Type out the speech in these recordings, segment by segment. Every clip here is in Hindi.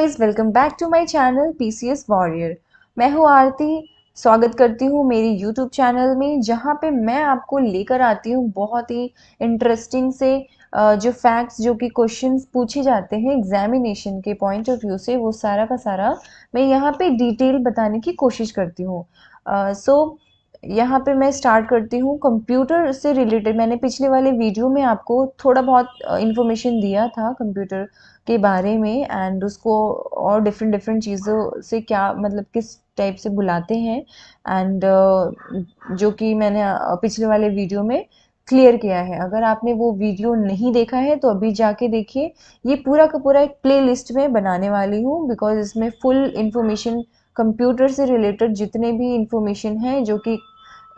Guys welcome back to my channel PCS warrior मैं हूँ आरती स्वागत करती हूँ मेरी यूट्यूब चैनल में जहाँ पे मैं आपको लेकर आती हूँ बहुत ही इंटरेस्टिंग से जो फैक्ट्स जो कि क्वेश्चंस पूछे जाते हैं एग्जामिनेशन के पॉइंट ऑफ व्यू से वो सारा का सारा मैं यहाँ पे डिटेल बताने की कोशिश करती हूँ सो uh, so, यहाँ पे मैं स्टार्ट करती हूँ कंप्यूटर से रिलेटेड मैंने पिछले वाले वीडियो में आपको थोड़ा बहुत इन्फॉर्मेशन दिया था कंप्यूटर uh, के बारे में एंड उसको और डिफरेंट डिफरेंट चीज़ों से क्या मतलब किस टाइप से बुलाते हैं एंड uh, जो कि मैंने uh, पिछले वाले वीडियो में क्लियर किया है अगर आपने वो वीडियो नहीं देखा है तो अभी जाके देखिए ये पूरा का पूरा एक लिस्ट में बनाने वाली हूँ बिकॉज इसमें फुल इन्फॉर्मेशन कंप्यूटर से रिलेटेड जितने भी इंफॉर्मेशन है जो कि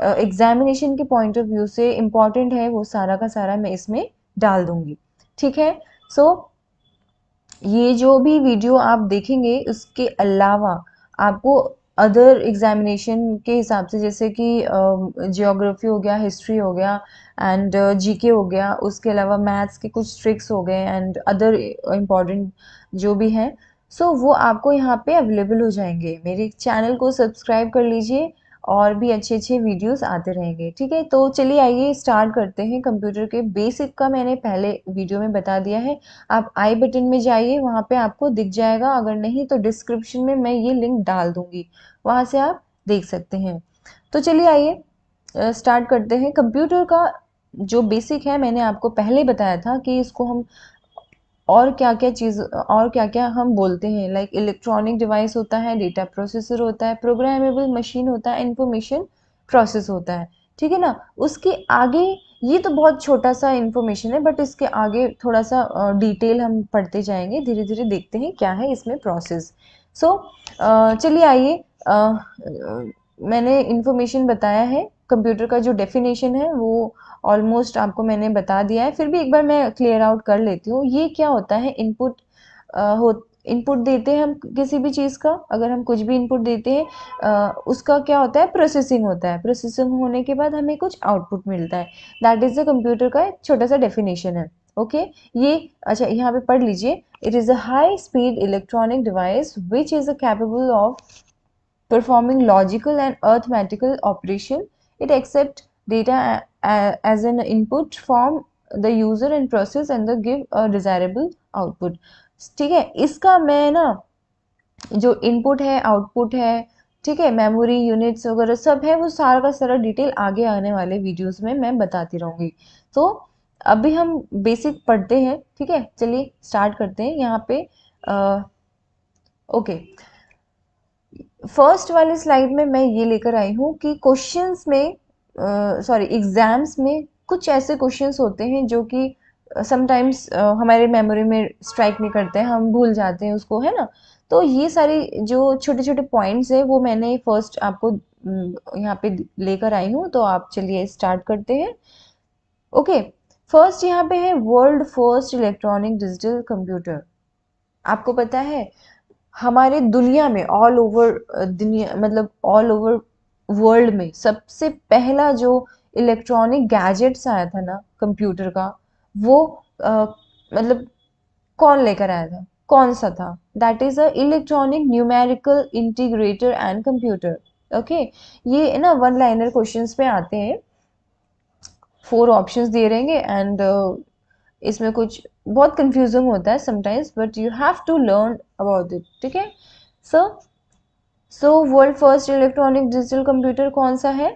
एग्जामिनेशन uh, के पॉइंट ऑफ व्यू से इम्पॉर्टेंट है वो सारा का सारा मैं इसमें डाल दूंगी ठीक है सो so, ये जो भी वीडियो आप देखेंगे इसके अलावा आपको अदर एग्जामिनेशन के हिसाब से जैसे कि जियोग्राफी हो गया हिस्ट्री हो गया एंड जीके हो गया उसके अलावा मैथ्स के कुछ ट्रिक्स हो गए एंड अदर इम्पॉर्टेंट जो भी हैं सो so, वो आपको यहाँ पे अवेलेबल हो जाएंगे मेरे चैनल को सब्सक्राइब कर लीजिए और भी अच्छे अच्छे वीडियोस आते रहेंगे ठीक है तो चलिए आइए स्टार्ट करते हैं कंप्यूटर के बेसिक का मैंने पहले वीडियो में बता दिया है आप आई बटन में जाइए वहाँ पे आपको दिख जाएगा अगर नहीं तो डिस्क्रिप्शन में मैं ये लिंक डाल दूँगी वहाँ से आप देख सकते हैं तो चलिए आइए स्टार्ट करते हैं कंप्यूटर का जो बेसिक है मैंने आपको पहले बताया था कि इसको हम और क्या क्या चीज़ और क्या क्या हम बोलते हैं लाइक इलेक्ट्रॉनिक डिवाइस होता है डेटा प्रोसेसर होता है प्रोग्रामेबल मशीन होता है इंफॉर्मेशन प्रोसेस होता है ठीक है ना उसके आगे ये तो बहुत छोटा सा इन्फॉर्मेशन है बट इसके आगे थोड़ा सा डिटेल हम पढ़ते जाएंगे धीरे धीरे देखते हैं क्या है इसमें प्रोसेस सो so, चलिए आइए मैंने इन्फॉर्मेशन बताया है कंप्यूटर का जो डेफिनेशन है वो ऑलमोस्ट आपको मैंने बता दिया है फिर भी एक बार मैं क्लियर आउट कर लेती हूँ ये क्या होता है इनपुट हो इनपुट देते हैं हम किसी भी चीज़ का अगर हम कुछ भी इनपुट देते हैं उसका क्या होता है प्रोसेसिंग होता है प्रोसेसिंग होने के बाद हमें कुछ आउटपुट मिलता है दैट इज़ द कंप्यूटर का एक छोटा सा डेफिनेशन है ओके ये अच्छा यहाँ पे पढ़ लीजिए it is a high speed electronic device which is a capable of performing logical and arithmetical operation It accept data as an input from the user and process and the give a desirable output. ठीक है इसका मैं ना जो इनपुट है आउटपुट है ठीक है मेमोरी यूनिट्स वगैरह सब है वो सारा का सारा डिटेल आगे आने वाले वीडियोस में मैं बताती रहूँगी तो अभी हम बेसिक पढ़ते हैं ठीक है चलिए स्टार्ट करते हैं यहाँ पे आ, ओके फर्स्ट वाले स्लाइड में मैं ये लेकर आई हूँ कि क्वेश्चंस में सॉरी uh, एग्ज़ाम्स में कुछ ऐसे क्वेश्चंस होते हैं जो कि समटाइम्स uh, uh, हमारे मेमोरी में स्ट्राइक नहीं करते हैं हम भूल जाते हैं उसको है ना तो ये सारी जो छोटे छोटे पॉइंट्स हैं वो मैंने फर्स्ट आपको यहाँ पे लेकर आई हूँ तो आप चलिए स्टार्ट करते हैं ओके फर्स्ट यहाँ पे है world first electronic digital computer आपको पता है हमारे दुनिया में ऑल ओवर दुनिया मतलब ऑल ओवर वर्ल्ड में सबसे पहला जो इलेक्ट्रॉनिक गैजेट्स आया था ना कंप्यूटर का वो आ, मतलब कौन लेकर आया था कौन सा था that is a electronic numerical integrator and computer okay ये ना वन लाइनर क्वेश्चंस में आते हैं फोर ऑप्शंस दे रहेंगे एंड इसमें कुछ बहुत कंफ्यूजिंग होता है sometimes but you have to learn about it ठीक है so so world first electronic digital computer कौन सा है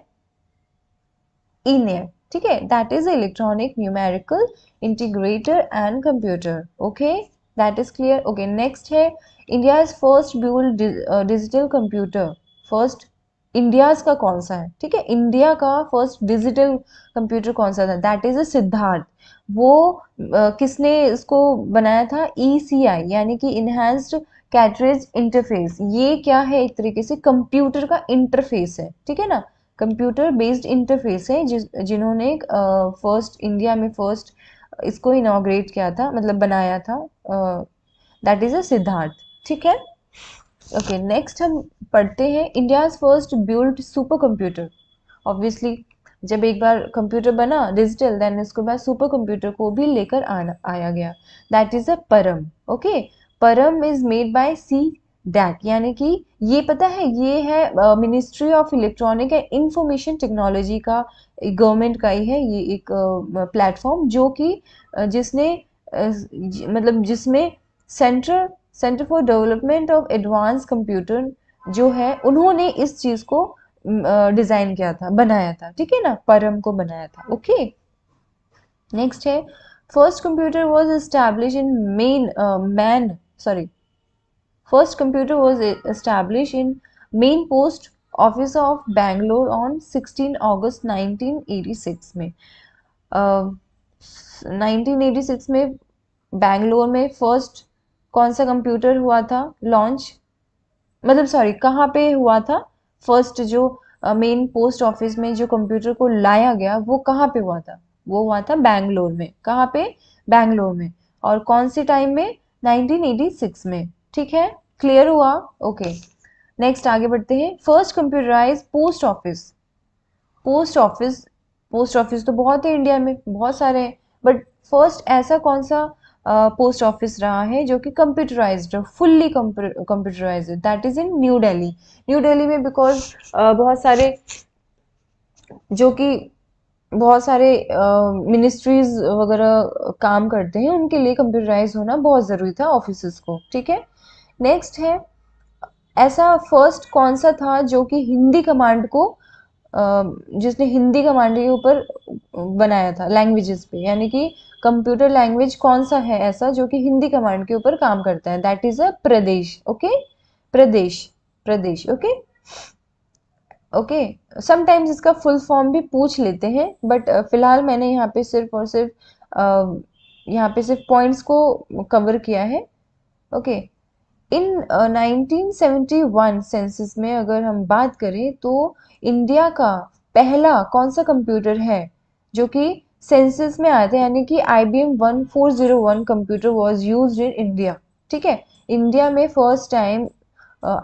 इनियर ठीक है that is electronic numerical integrator and computer okay that is clear okay next है इंडिया इज फर्स्ट ब्यूल डिजिटल कंप्यूटर फर्स्ट इंडियाज का कौन सा है ठीक है इंडिया का फर्स्ट डिजिटल कंप्यूटर कौन सा था दैट इज अ सिद्धार्थ वो uh, किसने इसको बनाया था ई सी आई यानी कि इन्हेंस्ड कैटरेज इंटरफेस ये क्या है एक तरीके से कंप्यूटर का इंटरफेस है ठीक है ना कंप्यूटर बेस्ड इंटरफेस है जिन्होंने फर्स्ट इंडिया में फर्स्ट इसको इनाग्रेट किया था मतलब बनाया था दैट इज़ अ सिद्धार्थ ठीक है ओके okay, नेक्स्ट हम पढ़ते हैं India's first build super computer obviously जब एक बार कंप्यूटर बना डिजिटल देन उसके बाद सुपर कंप्यूटर को भी लेकर आना आया गया that is a Param okay Param is made by C DAC यानी कि ये पता है ये है ministry of electronic and information technology का गवर्नमेंट का ही है ये एक प्लेटफॉर्म uh, जो कि जिसने uh, मतलब जिसमें centre centre for development of advance computer जो है उन्होंने इस चीज़ को डिजाइन किया था बनाया था ठीक है ना परम को बनाया था ओके नेक्स्ट है first computer was establish in main man sorry first computer was establish in main post office of Bangalore on sixteen August nineteen में uh, में बैंगलोर में फर्स्ट कौन सा कंप्यूटर हुआ था लॉन्च मतलब सॉरी कहाँ पे हुआ था फर्स्ट जो मेन पोस्ट ऑफिस में जो कंप्यूटर को लाया गया वो कहाँ पे हुआ था वो हुआ था बैंगलोर में कहाँ पे बैंगलोर में और कौन से टाइम में 1986 में ठीक है क्लियर हुआ ओके नेक्स्ट आगे बढ़ते हैं first computerize post office post office post office तो बहुत है इंडिया में बहुत सारे हैं बट फर्स्ट ऐसा कौन सा पोस्ट ऑफिस रहा है जो कि computerize fully computerize that is in New Delhi New Delhi में बिकॉज बहुत सारे जो कि बहुत सारे मिनिस्ट्रीज uh, वगैरह काम करते हैं उनके लिए कंप्यूटराइज होना बहुत ज़रूरी था ऑफिस को ठीक है नेक्स्ट है ऐसा फर्स्ट कौन सा था जो कि हिंदी कमांड को uh, जिसने हिंदी कमांड के ऊपर बनाया था लैंग्वेजेस पे यानी कि कंप्यूटर लैंग्वेज कौन सा है ऐसा जो कि हिंदी कमांड के ऊपर काम करता है दैट इज अ प्रदेश ओके प्रदेश प्रदेश ओके ओके समटाइम्स इसका फुल फॉर्म भी पूछ लेते हैं बट uh, फिलहाल मैंने यहाँ पे सिर्फ और सिर्फ uh, यहाँ पे सिर्फ पॉइंट्स को कवर किया है ओके इन 1971 सेंसिस में अगर हम बात करें तो इंडिया का पहला कौन सा कंप्यूटर है जो कि सेंसस में आए थे यानी कि I B M one four zero one computer was use in India ठीक है इंडिया में first time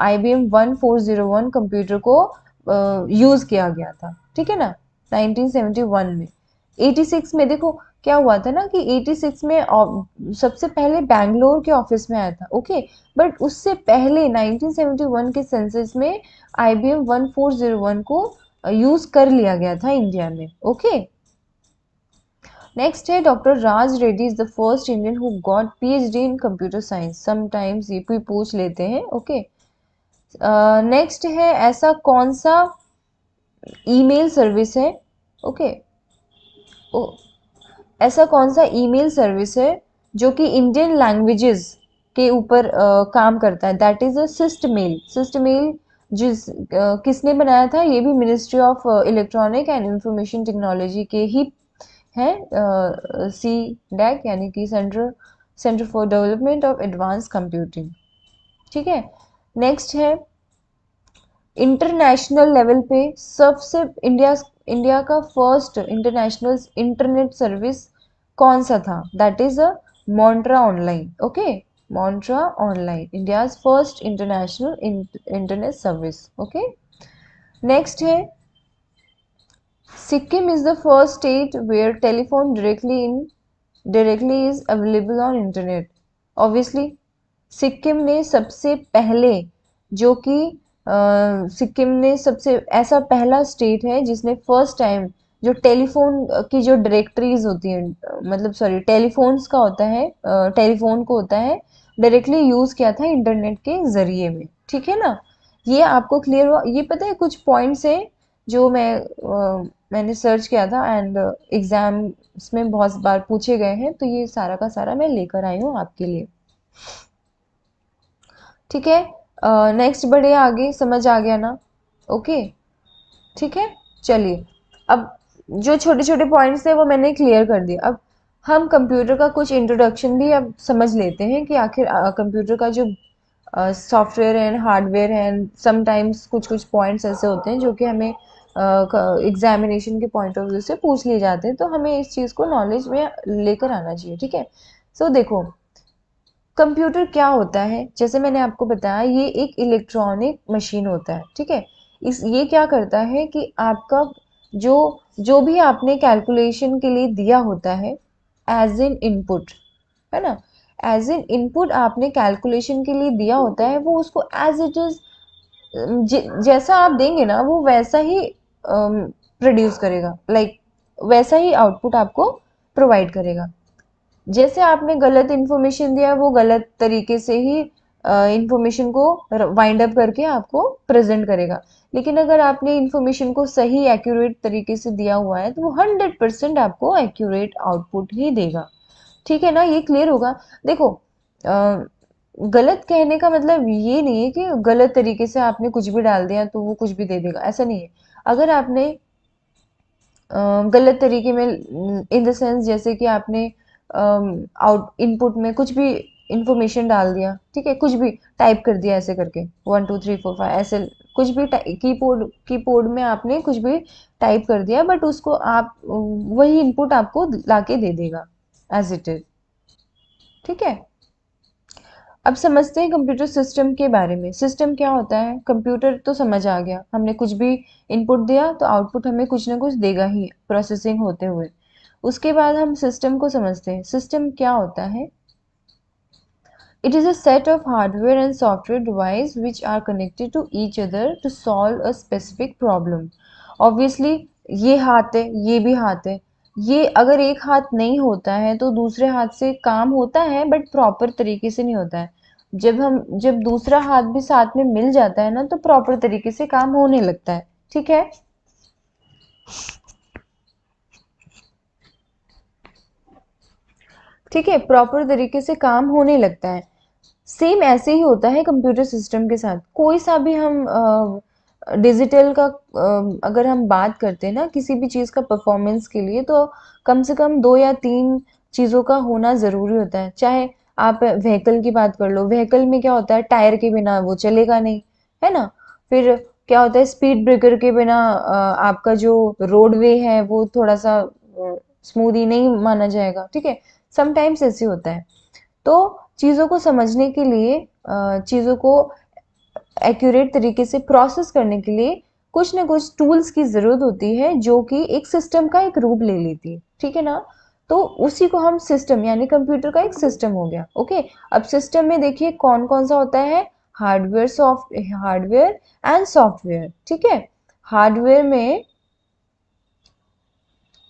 I B M one four zero one computer को यूज़ uh, किया गया था ठीक है ना 1971 में 86 में देखो क्या हुआ था ना कि 86 में सबसे पहले बैंगलोर के ऑफिस में आया था ओके बट उससे पहले 1971 के सेंसस में I B M one four zero one को यूज़ कर लिया गया था इंडिया में ओके okay? नेक्स्ट है Reddy is the first Indian who got P H D in computer science sometimes ये भी पूछ लेते हैं ओके नेक्स्ट uh, है ऐसा कौन सा ईमेल सर्विस है ओके okay. ऐसा कौन सा ईमेल सर्विस है जो कि इंडियन लैंग्वेजेस के ऊपर uh, काम करता है दैट इज़ अ सिस्ट मेल सिस्ट मेल जिस uh, किसने बनाया था ये भी ministry of electronic and information technology के ही है सी डैक e यानी कि centre centre for development of advance computing ठीक है नेक्स्ट है इंटरनेशनल लेवल पे सबसे इंडिया इंडिया का फर्स्ट इंटरनेशनल इंटरनेट सर्विस कौन सा था that is a Mantra online okay Mantra online India's first international internet service okay next है Sikkim is the first state where telephone directly in directly is available on internet obviously Sikkim ने सबसे पहले जो कि सिक्किम ने सबसे ऐसा पहला स्टेट है जिसने फर्स्ट टाइम जो टेलीफोन की जो डायरेक्टरीज होती हैं मतलब सॉरी टेलीफोन्स का होता है टेलीफोन को होता है डायरेक्टली यूज़ किया था इंटरनेट के ज़रिए में ठीक है ना ये आपको क्लियर हुआ ये पता है कुछ पॉइंट्स हैं जो मैं uh, मैंने सर्च किया था एंड एग्ज़ाम्स में बहुत बार पूछे गए हैं तो ये सारा का सारा मैं लेकर आई हूँ आपके लिए ठीक है नेक्स्ट बडे आगे समझ आ गया ना ओके ठीक है चलिए अब जो छोटे छोटे पॉइंट्स थे वो मैंने क्लियर कर दिया अब हम कंप्यूटर का कुछ इंट्रोडक्शन भी अब समझ लेते हैं कि आखिर कंप्यूटर का जो सॉफ्टवेयर एंड हार्डवेयर है समटाइम्स कुछ कुछ पॉइंट्स ऐसे होते हैं जो कि हमें एग्जामिनेशन के पॉइंट ऑफ व्यू से पूछ लिए जाते हैं तो हमें इस चीज़ को नॉलेज में लेकर आना चाहिए ठीक है सो देखो कंप्यूटर क्या होता है जैसे मैंने आपको बताया ये एक इलेक्ट्रॉनिक मशीन होता है ठीक है इस ये क्या करता है कि आपका जो जो भी आपने कैलकुलेशन के लिए दिया होता है एज इन इनपुट है ना एज इन इनपुट आपने कैलकुलेशन के लिए दिया होता है वो उसको एज इट इज़ जैसा आप देंगे ना वो वैसा ही प्रोड्यूस um, करेगा लाइक like, वैसा ही आउटपुट आपको प्रोवाइड करेगा जैसे आपने गलत इन्फॉर्मेशन दिया वो गलत तरीके से ही इन्फॉर्मेशन uh, को वाइंड अप करके आपको प्रेजेंट करेगा लेकिन अगर आपने इन्फॉर्मेशन को सही एक्यूरेट तरीके से दिया हुआ है तो वो हंड्रेड परसेंट आपको एक्यूरेट आउटपुट ही देगा ठीक है ना ये क्लियर होगा देखो uh, गलत कहने का मतलब ये नहीं है कि गलत तरीके से आपने कुछ भी डाल दिया तो वो कुछ भी दे देगा ऐसा नहीं है अगर आपने गलत तरीके में इन द सेंस जैसे कि आपने आउट इनपुट में कुछ भी इंफॉर्मेशन डाल दिया ठीक है कुछ भी टाइप कर दिया ऐसे करके one two three four five ऐसे कुछ भी कीबोर्ड कीबोर्ड में आपने कुछ भी टाइप कर दिया बट उसको आप वही इनपुट आपको लाके दे देगा एज इट इज ठीक है अब समझते हैं कंप्यूटर सिस्टम के बारे में सिस्टम क्या होता है कंप्यूटर तो समझ आ गया हमने कुछ भी इनपुट दिया तो आउटपुट हमें कुछ ना कुछ देगा ही प्रोसेसिंग होते हुए उसके बाद हम सिस्टम को समझते हैं सिस्टम क्या होता है it is a set of hardware and software device which are connected to each other to solve a specific problem obviously ये हाथ है ये भी हाथ है ये अगर एक हाथ नहीं होता है तो दूसरे हाथ से काम होता है बट प्रॉपर तरीके से नहीं होता है जब हम जब दूसरा हाथ भी साथ में मिल जाता है ना तो प्रॉपर तरीके से काम होने लगता है ठीक है ठीक है प्रॉपर तरीके से काम होने लगता है सेम ऐसे ही होता है कंप्यूटर सिस्टम के साथ कोई सा भी हम आ, डिजिटल का अगर हम बात करते हैं ना किसी भी चीज़ का परफॉर्मेंस के लिए तो कम से कम दो या तीन चीज़ों का होना ज़रूरी होता है चाहे आप व्हीकल की बात कर लो व्हीकल में क्या होता है टायर के बिना वो चलेगा नहीं है ना फिर क्या होता है स्पीड ब्रेकर के बिना आपका जो रोडवे है वो थोड़ा सा स्मूदी नहीं माना जाएगा ठीक है समटाइम्स ऐसे होता है तो चीज़ों को समझने के लिए चीज़ों को एक्यूरेट तरीके से प्रोसेस करने के लिए कुछ ना कुछ टूल्स की ज़रूरत होती है जो कि एक सिस्टम का एक रूप ले लेती है ठीक है ना तो उसी को हम सिस्टम यानी कंप्यूटर का एक सिस्टम हो गया ओके अब सिस्टम में देखिए कौन कौन सा होता है hardware soft hardware and software ठीक है हार्डवेयर में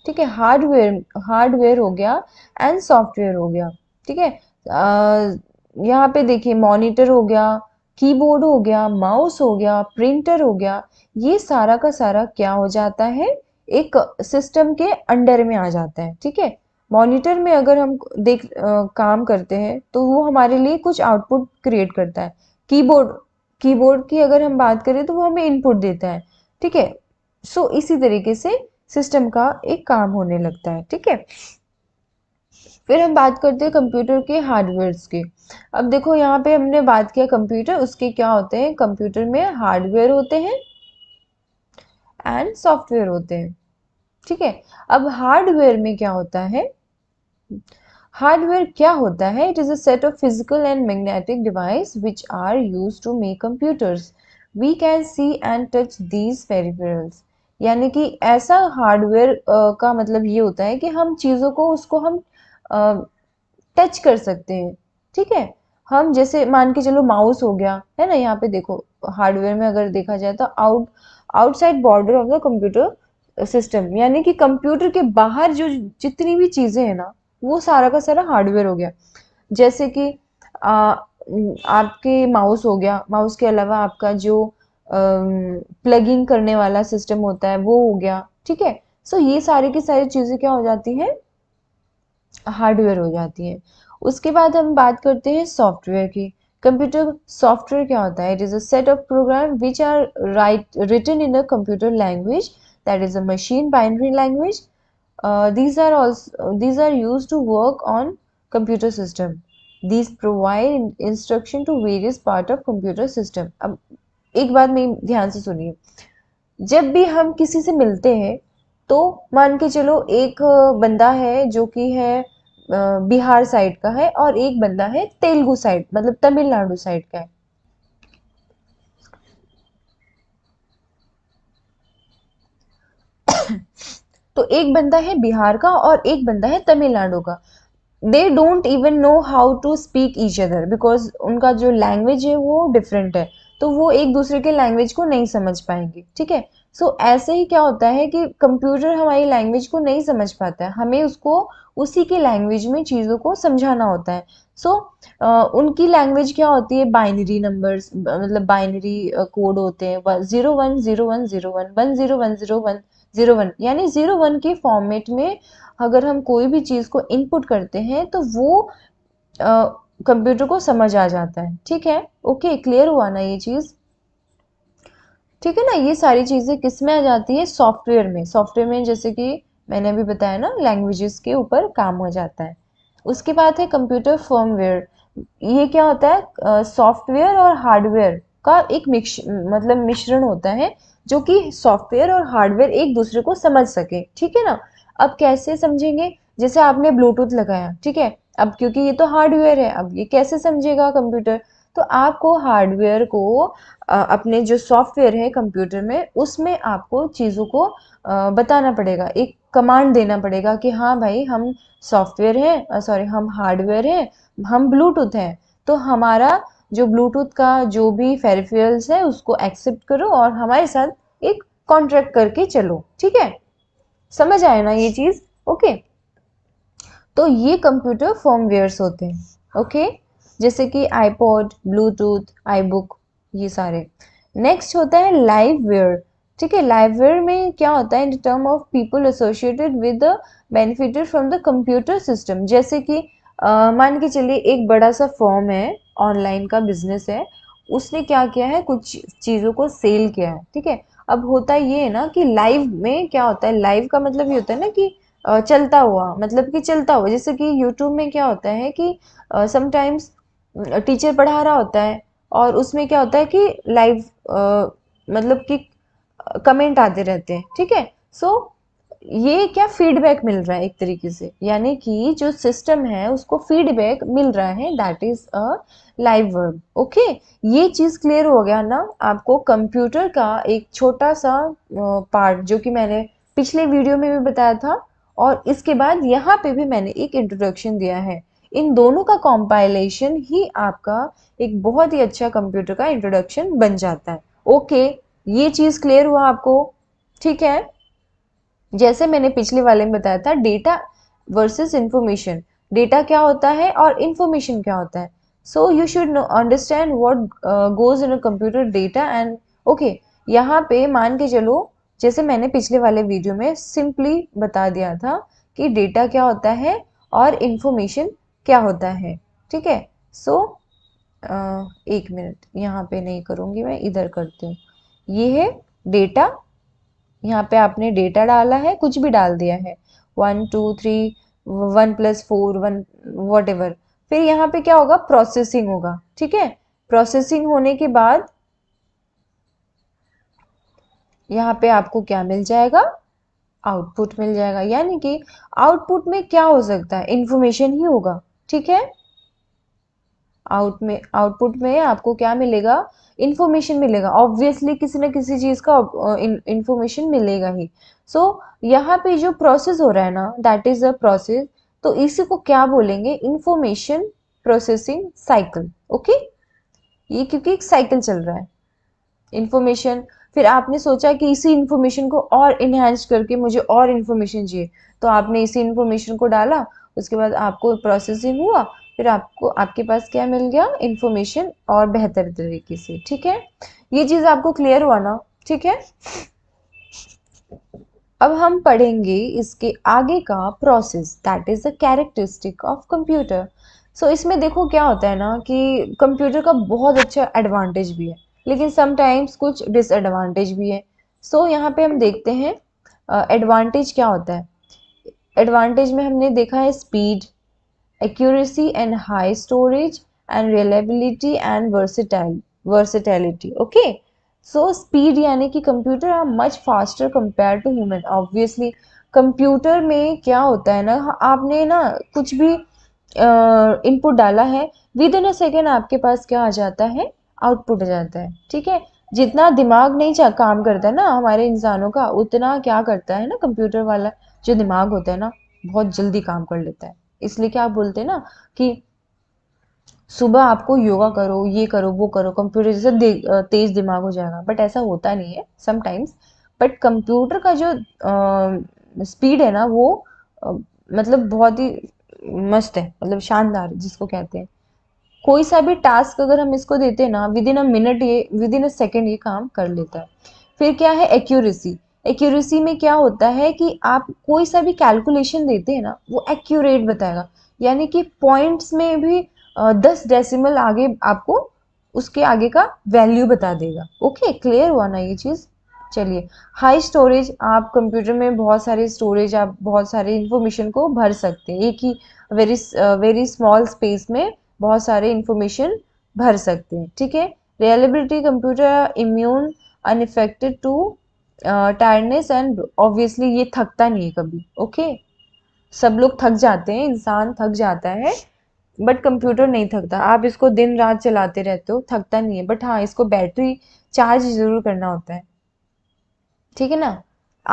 ठीक है हार्डवेयर हार्डवेयर हो गया एंड सॉफ्टवेयर हो गया ठीक है यहाँ पे देखिए मॉनिटर हो गया कीबोर्ड हो गया माउस हो गया प्रिंटर हो गया ये सारा का सारा क्या हो जाता है एक सिस्टम के अंडर में आ जाता है ठीक है मॉनिटर में अगर हम देख आ, काम करते हैं तो वो हमारे लिए कुछ आउटपुट क्रिएट करता है कीबोर्ड कीबोर्ड की अगर हम बात करें तो वो हमें इनपुट देता है ठीक है सो इसी तरीके से सिस्टम का एक काम होने लगता है ठीक है फिर हम बात करते हैं कंप्यूटर के हार्डवेयर्स की अब देखो यहाँ पे हमने बात किया कंप्यूटर उसके क्या होते हैं कंप्यूटर में हार्डवेयर होते हैं एंड सॉफ्टवेयर होते हैं ठीक है अब हार्डवेयर में क्या होता है हार्डवेयर क्या होता है it is a set of physical and magnetic device which are use to make computers we can see and touch these peripherals यानी कि ऐसा हार्डवेयर uh, का मतलब ये होता है कि हम चीज़ों को उसको हम टच कर सकते हैं ठीक है हम जैसे मान के चलो माउस हो गया है ना यहाँ पे देखो हार्डवेयर में अगर देखा जाए तो out outside border of the computer system यानी कि कंप्यूटर के बाहर जो जितनी भी चीज़ें हैं ना वो सारा का सारा हार्डवेयर हो गया जैसे कि आ, आपके माउस हो गया माउस के अलावा आपका जो प्लगिंग करने वाला सिस्टम होता है वो हो गया ठीक है सो ये सारी की सारी चीज़ें क्या हो जाती हैं हार्डवेयर हो जाती है उसके बाद हम बात करते हैं सॉफ्टवेयर की कंप्यूटर सॉफ्टवेयर क्या होता है it is a set of program which are write written in a computer language that is a machine binary language these are also these are use to work on computer system these provide instruction to various part of computer system अब एक बात में ध्यान से सुनिए जब भी हम किसी से मिलते हैं तो मान के चलो एक बंदा है जो कि है बिहार साइड का है और एक बंदा है तेलुगु साइड मतलब तमिलनाडु साइड का है तो एक बंदा है बिहार का और एक बंदा है तमिलनाडु का they don't even know how to speak each other because उनका जो लैंग्वेज है वो डिफरेंट है तो वो एक दूसरे के लैंग्वेज को नहीं समझ पाएंगे ठीक है सो so, ऐसे ही क्या होता है कि कंप्यूटर हमारी लैंग्वेज को नहीं समझ पाता है हमें उसको उसी की लैंग्वेज में चीज़ों को समझाना होता है सो so, उनकी लैंग्वेज क्या होती है बाइनरी नंबर्स मतलब बाइनरी कोड होते हैं zero one zero one zero one one zero one zero one zero one यानी ज़ीरो वन के फॉर्मेट में अगर हम कोई भी चीज़ को इनपुट करते हैं तो वो कंप्यूटर को समझ आ जाता है ठीक है ओके क्लियर हुआ ना ये चीज़ ठीक है ना ये सारी चीज़ें किस में आ जाती है सॉफ्टवेयर में सॉफ्टवेयर में जैसे कि मैंने अभी बताया ना लैंग्वेजेस के ऊपर काम हो जाता है उसके बाद है कंप्यूटर फर्मवेयर ये क्या होता है सॉफ्टवेयर और हार्डवेयर का एक मिक्स मतलब मिश्रण होता है जो कि सॉफ्टवेयर और हार्डवेयर एक दूसरे को समझ सके ठीक है ना अब कैसे समझेंगे जैसे आपने ब्लूटूथ लगाया ठीक है अब क्योंकि ये तो हार्डवेयर है अब ये कैसे समझेगा कंप्यूटर तो आपको हार्डवेयर को अपने जो सॉफ्टवेयर है कंप्यूटर में उसमें आपको चीज़ों को बताना पड़ेगा एक कमांड देना पड़ेगा कि हाँ भाई हम सॉफ्टवेयर हैं सॉरी हम हार्डवेयर हैं हम ब्लूटूथ हैं तो हमारा जो ब्लूटूथ का जो भी फेरिफियल्स है उसको एक्सेप्ट करो और हमारे साथ एक कॉन्ट्रैक्ट करके चलो ठीक है समझ आए ना ये चीज़ ओके तो ये कंप्यूटर फॉर्मवेयर्स होते हैं ओके जैसे कि आईपॉड ब्लूटूथ आईबुक ये सारे नेक्स्ट होता है लाइव वेयर ठीक है वेयर में क्या होता है in term of people associated with the benefited from the computer system जैसे कि मान के चलिए एक बड़ा सा फॉर्म है ऑनलाइन का बिजनेस है उसने क्या किया है कुछ चीज़ों को सेल किया है ठीक है अब होता ये है ना कि लाइव में क्या होता है लाइव का मतलब ये होता है ना कि चलता हुआ मतलब कि चलता हुआ जैसे कि यूट्यूब में क्या होता है कि समटाइम्स टीचर पढ़ा रहा होता है और उसमें क्या होता है कि लाइव मतलब कि कमेंट आते रहते हैं ठीक है सो so, ये क्या फीडबैक मिल रहा है एक तरीके से यानी कि जो सिस्टम है उसको फीडबैक मिल रहा है that is a live verb okay ये चीज़ क्लियर हो गया ना आपको कंप्यूटर का एक छोटा सा पार्ट जो कि मैंने पिछले वीडियो में भी बताया था और इसके बाद यहाँ पे भी मैंने एक इंट्रोडक्शन दिया है इन दोनों का कॉम्पाइलेशन ही आपका एक बहुत ही अच्छा कंप्यूटर का इंट्रोडक्शन बन जाता है ओके ये चीज़ क्लियर हुआ आपको ठीक है जैसे मैंने पिछले वाले में बताया था डेटा वर्सेस इंफॉर्मेशन डेटा क्या होता है और इंफॉर्मेशन क्या होता है so you should understand what goes in a computer data and okay यहाँ पे मान के चलो जैसे मैंने पिछले वाले वीडियो में सिंपली बता दिया था कि डेटा क्या होता है और इन्फॉर्मेशन क्या होता है ठीक है सो एक मिनट यहाँ पे नहीं करूँगी मैं इधर करती हूँ ये है डेटा यहाँ पे आपने डेटा डाला है कुछ भी डाल दिया है one two three one plus four one whatever फिर यहाँ पे क्या होगा प्रोसेसिंग होगा ठीक है प्रोसेसिंग होने के बाद यहाँ पे आपको क्या मिल जाएगा आउटपुट मिल जाएगा यानी कि आउटपुट में क्या हो सकता है इन्फॉर्मेशन ही होगा ठीक है आउट में आउटपुट में आपको क्या मिलेगा इन्फॉर्मेशन मिलेगा ऑब्वियसली किसी ना किसी चीज़ का इन्फॉर्मेशन मिलेगा ही सो so, यहाँ पे जो प्रोसेस हो रहा है ना दैट इज अ प्रोसेस तो इसी को क्या बोलेंगे इन्फॉर्मेशन प्रोसेसिंग साइकिल ओके ये क्योंकि एक साइकिल चल रहा है इन्फॉर्मेशन फिर आपने सोचा कि इसी इन्फॉर्मेशन को और इन्हेंस करके मुझे और इन्फॉर्मेशन चाहिए तो आपने इसी इन्फॉर्मेशन को डाला उसके बाद आपको प्रोसेसिंग हुआ फिर आपको आपके पास क्या मिल गया इन्फॉर्मेशन और बेहतर तरीके से ठीक है ये चीज़ आपको क्लियर हुआ ना ठीक है अब हम पढ़ेंगे इसके आगे का process that is the characteristic of computer so इसमें देखो क्या होता है ना कि कंप्यूटर का बहुत अच्छा एडवांटेज भी है लेकिन समटाइम्स कुछ डिसएडवांटेज भी है सो so, यहाँ पे हम देखते हैं एडवांटेज uh, क्या होता है एडवांटेज में हमने देखा है speed accuracy and high storage and reliability and versatile versatility okay so speed यानी कि computer are much faster compare to human obviously computer में क्या होता है ना आपने ना कुछ भी इनपुट uh, डाला है विद इन अ सेकेंड आपके पास क्या आ जाता है आउटपुट आ जाता है ठीक है जितना दिमाग नहीं काम करता है ना हमारे इंसानों का उतना क्या करता है ना कंप्यूटर वाला जो दिमाग होता है ना बहुत जल्दी काम कर लेता है इसलिए क्या आप बोलते हैं ना कि सुबह आपको योगा करो ये करो वो करो कंप्यूटर जैसे तेज दिमाग हो जाएगा बट ऐसा होता नहीं है समटाइम्स बट कंप्यूटर का जो स्पीड है ना वो आ, मतलब बहुत ही मस्त है मतलब शानदार जिसको कहते हैं कोई सा भी टास्क अगर हम इसको देते हैं ना विद इन अ मिनट ये विद इन अ सेकेंड ये काम कर लेता है फिर क्या है एक्यूरेसी एक्यूरेसी में क्या होता है कि आप कोई सा भी कैलकुलेशन देते हैं ना वो एक्यूरेट बताएगा यानी कि पॉइंट्स में भी दस डेसिमल आगे आपको उसके आगे का वैल्यू बता देगा ओके क्लियर हुआ ना ये चीज़ चलिए हाई स्टोरेज आप कंप्यूटर में बहुत सारे स्टोरेज आप बहुत सारे इन्फॉर्मेशन को भर सकते हैं एक ही वेरी वेरी स्मॉल स्पेस में बहुत सारे इन्फॉर्मेशन भर सकते हैं ठीक है reliability computer immune unaffected to tiredness and obviously ये थकता नहीं है कभी ओके okay? सब लोग थक जाते हैं इंसान थक जाता है बट कंप्यूटर नहीं थकता आप इसको दिन रात चलाते रहते हो थकता नहीं है बट हाँ इसको बैटरी चार्ज जरूर करना होता है ठीक है ना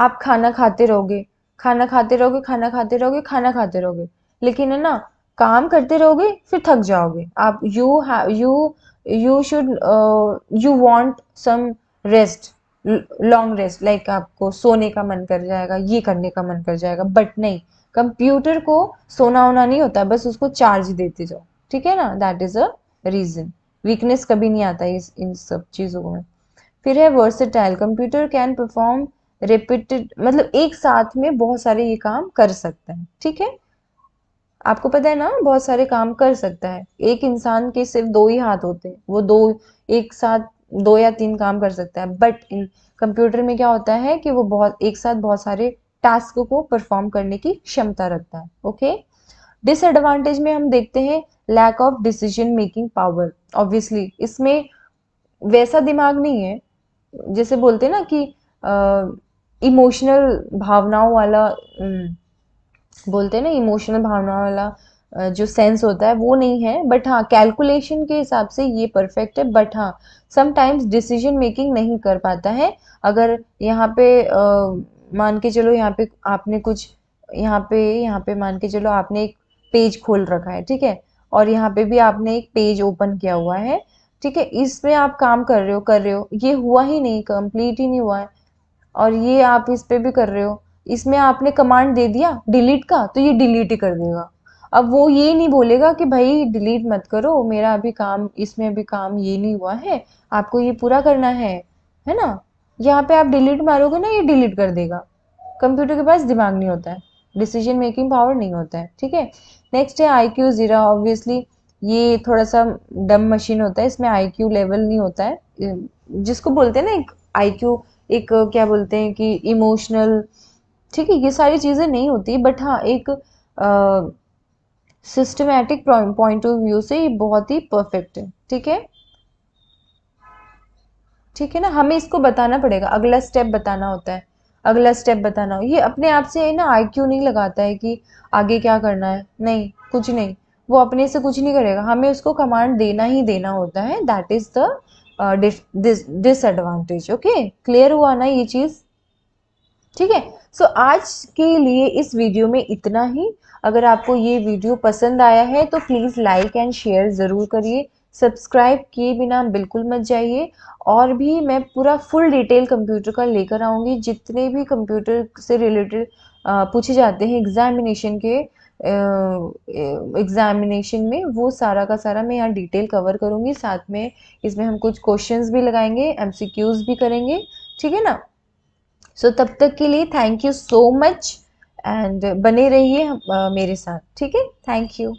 आप खाना खाते रहोगे खाना खाते रहोगे खाना खाते रहोगे खाना खाते रहोगे लेकिन है ना काम करते रहोगे फिर थक जाओगे आप you you you should you want some rest long rest like आपको सोने का मन कर जाएगा ये करने का मन कर जाएगा बट नहीं कंप्यूटर को सोना होना नहीं होता बस उसको चार्ज देते जाओ ठीक है ना that is a reason weakness कभी नहीं आता इस इन सब चीज़ों में फिर है versatile computer can perform repeated मतलब एक साथ में बहुत सारे ये काम कर सकता है ठीक है आपको पता है ना बहुत सारे काम कर सकता है एक इंसान के सिर्फ दो ही हाथ होते हैं वो दो एक साथ दो या तीन काम कर सकता है बट कंप्यूटर में क्या होता है कि वो बहुत एक साथ बहुत सारे टास्क को परफॉर्म करने की क्षमता रखता है ओके डिसएडवांटेज में हम देखते हैं lack of decision making power obviously इसमें वैसा दिमाग नहीं है जैसे बोलते हैं ना कि इमोशनल भावनाओं वाला हम्म, बोलते हैं ना इमोशनल भावनाओं वाला जो सेंस होता है वो नहीं है बट हाँ कैलकुलेशन के हिसाब से ये परफेक्ट है बट हाँ समटाइम्स डिसीजन मेकिंग नहीं कर पाता है अगर यहाँ पे मान के चलो यहाँ पे आपने कुछ यहाँ पे यहाँ पे मान के चलो आपने एक पेज खोल रखा है ठीक है और यहाँ पे भी आपने एक पेज ओपन किया हुआ है ठीक है इसमें आप काम कर रहे हो कर रहे हो ये हुआ ही नहीं कंप्लीट ही नहीं हुआ है और ये आप इस पर भी कर रहे हो इसमें आपने कमांड दे दिया डिलीट का तो ये डिलीट ही कर देगा अब वो ये नहीं बोलेगा कि भाई डिलीट मत करो मेरा अभी काम इसमें अभी काम ये नहीं हुआ है आपको ये पूरा करना है है ना यहाँ पे आप डिलीट मारोगे ना ये डिलीट कर देगा कंप्यूटर के पास दिमाग नहीं होता है डिसीजन मेकिंग पावर नहीं होता है ठीक है नेक्स्ट है आई क्यू ज़ीरा ऑब्वियसली ये थोड़ा सा डम मशीन होता है इसमें आई क्यू लेवल नहीं होता है जिसको बोलते हैं ना एक आई क्यू एक क्या बोलते हैं कि इमोशनल ठीक है ये सारी चीज़ें नहीं होती बट हाँ एक सिस्टमैटिक पॉइंट ऑफ व्यू से ये बहुत ही परफेक्ट है ठीक है ठीक है ना हमें इसको बताना पड़ेगा अगला स्टेप बताना होता है अगला स्टेप बताना हो ये अपने आप से ना आई क्यू नहीं लगाता है कि आगे क्या करना है नहीं कुछ नहीं वो अपने से कुछ नहीं करेगा हमें उसको कमांड देना ही देना होता है that is the disadvantage okay clear हुआ ना ये चीज़ ठीक है सो आज के लिए इस वीडियो में इतना ही अगर आपको ये वीडियो पसंद आया है तो प्लीज़ लाइक एंड शेयर ज़रूर करिए सब्सक्राइब किए बिना बिल्कुल मत जाइए और भी मैं पूरा फुल डिटेल कंप्यूटर का लेकर आऊँगी जितने भी कंप्यूटर से रिलेटेड पूछे जाते हैं एग्जामिनेशन के एग्जामिनेशन में वो सारा का सारा मैं यहाँ डिटेल कवर करूँगी साथ में इसमें हम कुछ क्वेश्चंस भी लगाएंगे एमसीक्यूज़ भी करेंगे ठीक है ना सो so, तब तक के लिए thank you so much and बने रहिए मेरे साथ ठीक है थैंक यू